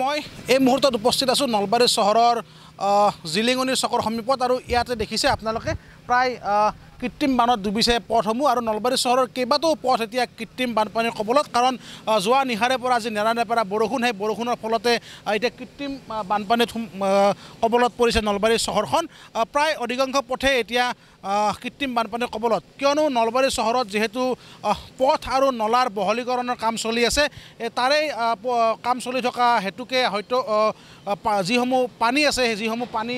মই এই মুহূৰ্তত উপস্থিত আছোঁ নলবাৰী চহৰৰ জিলিঙনি চকৰ সমীপত আৰু ইয়াতে দেখিছে আপোনালোকে প্ৰায় কৃত্ৰিম বানত ডুবিছে পথসমূহ আৰু নলবাৰী চহৰৰ কেইবাটাও পথ এতিয়া কৃত্ৰিম বানপানীৰ কবলত কাৰণ যোৱা নিশাৰে পৰা আজি নেৰানেপেৰা বৰষুণ সেই বৰষুণৰ ফলতে এতিয়া কৃত্ৰিম বানপানীত কবলত পৰিছে নলবাৰী চহৰখন প্ৰায় অধিকাংশ পথে এতিয়া কৃত্ৰিম বানপানীৰ কবলত কিয়নো নলবাৰী চহৰত যিহেতু পথ আৰু নলাৰ বহলীকৰণৰ কাম চলি আছে তাৰেই কাম চলি থকা হেতুকে হয়তো যিসমূহ পানী আছে সেই যিসমূহ পানী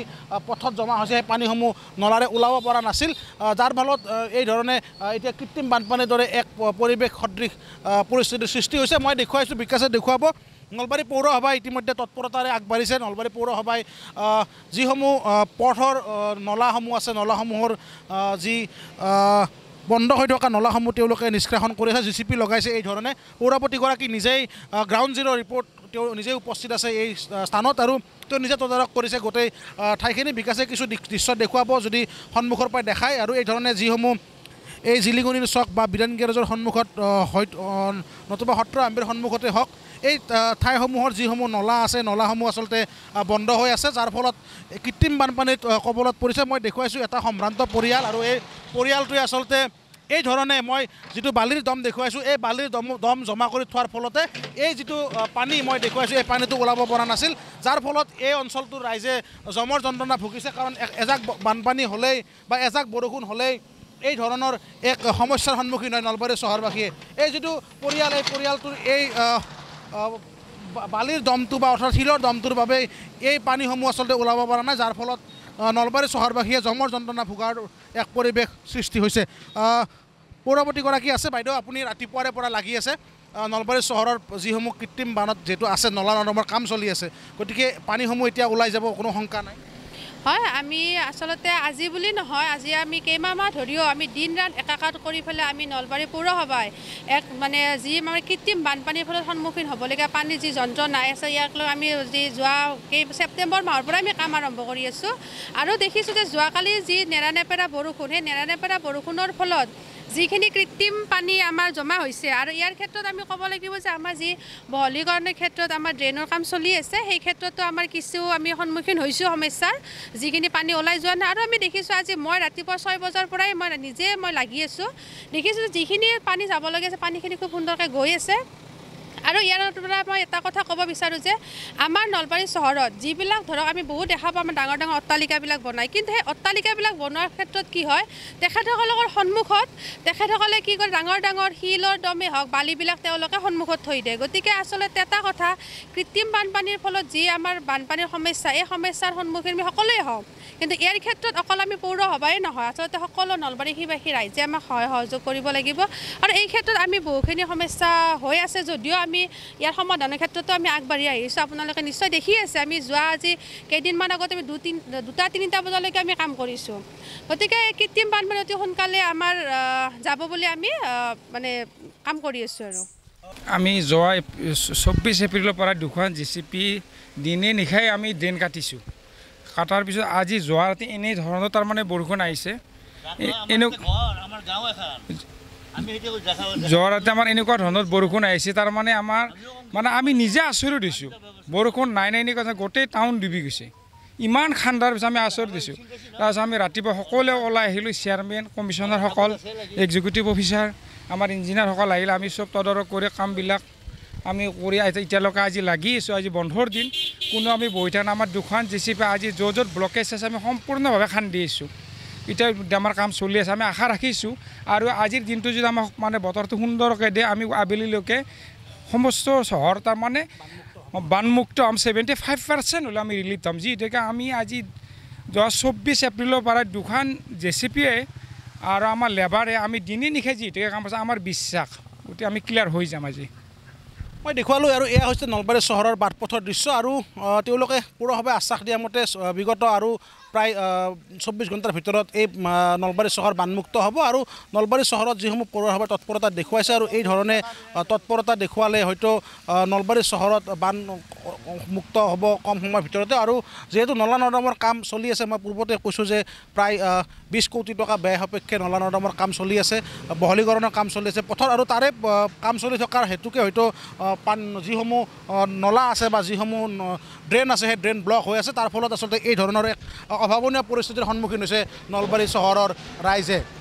পথত জমা হৈছে সেই পানীসমূহ নলাৰে ওলাব পৰা নাছিল যাৰ ফলত এই ধৰণে এতিয়া কৃত্ৰিম বানপানীৰ দৰে এক পৰিৱেশ সদৃশ পৰিস্থিতিৰ সৃষ্টি হৈছে মই দেখুৱাইছোঁ বিকাশে দেখুৱাব নলবাৰী পৌৰসভাই ইতিমধ্যে তৎপৰতাৰে আগবাঢ়িছে নলবাৰী পৌৰসভাই যিসমূহ পথৰ নলাসমূহ আছে নলাসমূহৰ যি বন্ধ হৈ থকা নলাসমূহ তেওঁলোকে নিষ্কাশন কৰি আছে জি চি পি লগাইছে এই ধৰণে সৌৰাপতিগৰাকী নিজেই গ্ৰাউণ্ড জিৰ' ৰিপৰ্ট তেওঁ নিজেই উপস্থিত আছে এই স্থানত আৰু তেওঁ নিজে তদাৰক কৰিছে গোটেই ঠাইখিনি বিকাশে কিছু দৃশ্য দেখুৱাব যদি সন্মুখৰ পৰাই দেখায় আৰু এই ধৰণে যিসমূহ এই জিলিগুণীৰ চক বা বিৰেণ গেৰেজৰ সন্মুখত হয়তো নতুবা সত্ৰ আম্বিৰ সন্মুখতে হওক এই ঠাইসমূহৰ যিসমূহ নলা আছে নলাসমূহ আচলতে বন্ধ হৈ আছে যাৰ ফলত কৃত্ৰিম বানপানীত কবলত পৰিছে মই দেখুৱাইছোঁ এটা সম্ভ্ৰান্ত পৰিয়াল আৰু এই পৰিয়ালটোৱে আচলতে এই ধৰণে মই যিটো বালিৰ দম দেখুৱাইছোঁ এই বালিৰ দম দম জমা কৰি থোৱাৰ ফলতে এই যিটো পানী মই দেখুৱাইছোঁ এই পানীটো ওলাব পৰা নাছিল যাৰ ফলত এই অঞ্চলটোৰ ৰাইজে জমৰ যন্ত্ৰণা ভুগিছে কাৰণ এজাক বানপানী হ'লেই বা এজাক বৰষুণ হ'লেই এই ধৰণৰ এক সমস্যাৰ সন্মুখীন হয় নলবাৰী চহৰবাসীয়ে এই যিটো পৰিয়াল এই পৰিয়ালটোৰ এই বালিৰ দমটো বা অৰ্থাৎ শিলৰ দমটোৰ বাবেই এই পানীসমূহ আচলতে ওলাব পৰা নাই যাৰ ফলত নলবাৰী চহৰবাসীয়ে জমৰ যন্ত্ৰণা ভোগাৰ এক পৰিৱেশ সৃষ্টি হৈছে পৌৰৱতীগৰাকী আছে বাইদেউ আপুনি ৰাতিপুৱাৰে পৰা লাগি আছে নলবাৰী চহৰৰ যিসমূহ কৃত্ৰিম বানত যিহেতু আছে নলা নৰ্দমাৰ কাম চলি আছে গতিকে পানীসমূহ এতিয়া ওলাই যাব কোনো শংকা নাই হয় আমি আচলতে আজি বুলি নহয় আজি আমি কেইমাহমান ধৰিও আমি দিন ৰাত একাকাত কৰি পেলাই আমি নলবাৰী পৌৰসভাই এক মানে যি আমাৰ কৃত্ৰিম বানপানীৰ ফলত সন্মুখীন হ'বলগীয়া পানীৰ যি নাই আছে ইয়াক লৈ আমি যি যোৱা কেই ছেপ্টেম্বৰ মাহৰ পৰা আমি কাম আৰম্ভ কৰি আছোঁ আৰু দেখিছোঁ যে যোৱাকালি যি নেৰানেপেৰা বৰষুণ সেই নেৰানেপেৰা বৰষুণৰ ফলত যিখিনি কৃত্ৰিম পানী আমাৰ জমা হৈছে আৰু ইয়াৰ ক্ষেত্ৰত আমি ক'ব লাগিব যে আমাৰ যি বহলীকৰণৰ ক্ষেত্ৰত আমাৰ ড্ৰেইনৰ কাম চলি আছে সেই ক্ষেত্ৰতো আমাৰ কিছু আমি সন্মুখীন হৈছোঁ সমস্যাৰ যিখিনি পানী ওলাই যোৱা নাই আৰু আমি দেখিছোঁ আজি মই ৰাতিপুৱা ছয় বজাৰ পৰাই মই নিজে মই লাগি আছোঁ দেখিছোঁ যিখিনি পানী যাবলগীয়া আছে পানীখিনি খুব সুন্দৰকৈ গৈ আছে আৰু ইয়াৰ পৰা মই এটা কথা ক'ব বিচাৰোঁ যে আমাৰ নলবাৰী চহৰত যিবিলাক ধৰক আমি বহুত দেখা পাওঁ আমাৰ ডাঙৰ ডাঙৰ অট্টালিকাবিলাক বনায় কিন্তু সেই অট্টালিকাবিলাক বনোৱাৰ ক্ষেত্ৰত কি হয় তেখেতসকলৰ সন্মুখত তেখেতসকলে কি কৰে ডাঙৰ ডাঙৰ শিলৰ দমে হওক বালিবিলাক তেওঁলোকে সন্মুখত থৈ দিয়ে গতিকে আচলতে এটা কথা কৃত্ৰিম বানপানীৰ ফলত যি আমাৰ বানপানীৰ সমস্যা এই সমস্যাৰ সন্মুখীন আমি সকলোৱে হওঁ কিন্তু ইয়াৰ ক্ষেত্ৰত অকল আমি পৌৰ সভাই নহয় আচলতে সকলো নলবাৰী নলবাৰীবাসী ৰাইজে আমাক সহায় সহযোগ কৰিব লাগিব আৰু এই ক্ষেত্ৰত আমি বহুখিনি সমস্যা হৈ আছে যদিও আমি ইয়াৰ সমাধানৰ ক্ষেত্ৰতো আমি আগবাঢ়ি আহিছোঁ আপোনালোকে নিশ্চয় দেখি আছে আমি যোৱা আজি কেইদিনমান আগত আমি দুই দুটা তিনিটা বজালৈকে আমি কাম কৰিছোঁ গতিকে কৃত্ৰিম বানপানী অতি সোনকালে আমাৰ যাব বুলি আমি মানে কাম কৰি আছোঁ আৰু আমি যোৱা চৌব্বিছ এপ্ৰিলৰ পৰা দুখন জি চি পি দিনে নিশাই আমি ড্ৰেইন কাটিছোঁ কটাৰ পিছত আজি যোৱা ৰাতি এনে ধৰণৰ তাৰমানে বৰষুণ আহিছে যোৱা ৰাতি আমাৰ এনেকুৱা ধৰণৰ বৰষুণ আহিছে তাৰমানে আমাৰ মানে আমি নিজে আচৰিত হৈছোঁ বৰষুণ নাই নাই এনেকুৱা গোটেই টাউন ডুবি গৈছে ইমান ঠাণ্ডাৰ পিছত আমি আচৰিত হৈছোঁ তাৰপিছত আমি ৰাতিপুৱা সকলোৱে ওলাই আহিলোঁ চেয়াৰমেন কমিশ্যনাৰসকল এক্সিকিউটিভ অফিচাৰ আমাৰ ইঞ্জিনিয়াৰসকল আহিলে আমি চব তদাৰক কৰি কামবিলাক আমি কৰি এতিয়ালৈকে আজি লাগি আছোঁ আজি বন্ধৰ দিন কোনো আমি বহিঠান আমাৰ দুখন জে চি পি আজি য'ত য'ত ব্লকেজ আছে আমি সম্পূৰ্ণভাৱে খান্দি আছোঁ এতিয়া আমাৰ কাম চলি আছে আমি আশা ৰাখিছোঁ আৰু আজিৰ দিনটো যদি আমাক মানে বতৰটো সুন্দৰকৈ দিয়ে আমি আবেলিলৈকে সমস্ত চহৰ তাৰমানে বানমুক্ত হ'ম ছেভেণ্টি ফাইভ পাৰ্চেণ্ট হ'লে আমি ৰিলিফ হ'ম যিহেতুকে আমি আজি যোৱা চৌব্বিছ এপ্ৰিলৰ পৰা দুখন জে চি পিয়ে আৰু আমাৰ লেবাৰে আমি দিনে নিশাই যিহেতুকে কাম আছে আমাৰ বিশ্বাস গতিকে আমি ক্লিয়াৰ হৈ যাম আজি মই দেখুৱালো আৰু এয়া হৈছে নলবাৰী চহৰৰ বাট পথৰ দৃশ্য আৰু তেওঁলোকে পুৰভাৱে আশ্বাস দিয়া মতে বিগত আৰু প্ৰায় চৌব্বিছ ঘণ্টাৰ ভিতৰত এই নলবাৰী চহৰ বানমুক্ত হ'ব আৰু নলবাৰী চহৰত যিসমূহ পৌৰসভাই তৎপৰতা দেখুৱাইছে আৰু এই ধৰণে তৎপৰতা দেখুৱালে হয়তো নলবাৰী চহৰত বান মুক্ত হ'ব কম সময়ৰ ভিতৰতে আৰু যিহেতু নলা নৰ্দমৰ কাম চলি আছে মই পূৰ্বতে কৈছোঁ যে প্ৰায় বিছ কোটি টকা ব্যয় সাপেক্ষে নলা নৰ্দমৰ কাম চলি আছে বহলীকৰণৰ কাম চলি আছে পথৰ আৰু তাৰে কাম চলি থকাৰ হেতুকে হয়তো পান যিসমূহ নলা আছে বা যিসমূহ ড্ৰেইন আছে সেই ড্ৰেইন ব্লক হৈ আছে তাৰ ফলত আচলতে এই ধৰণৰ এক অভাৱনীয় পৰিস্থিতিৰ সন্মুখীন হৈছে নলবাৰী চহৰৰ ৰাইজে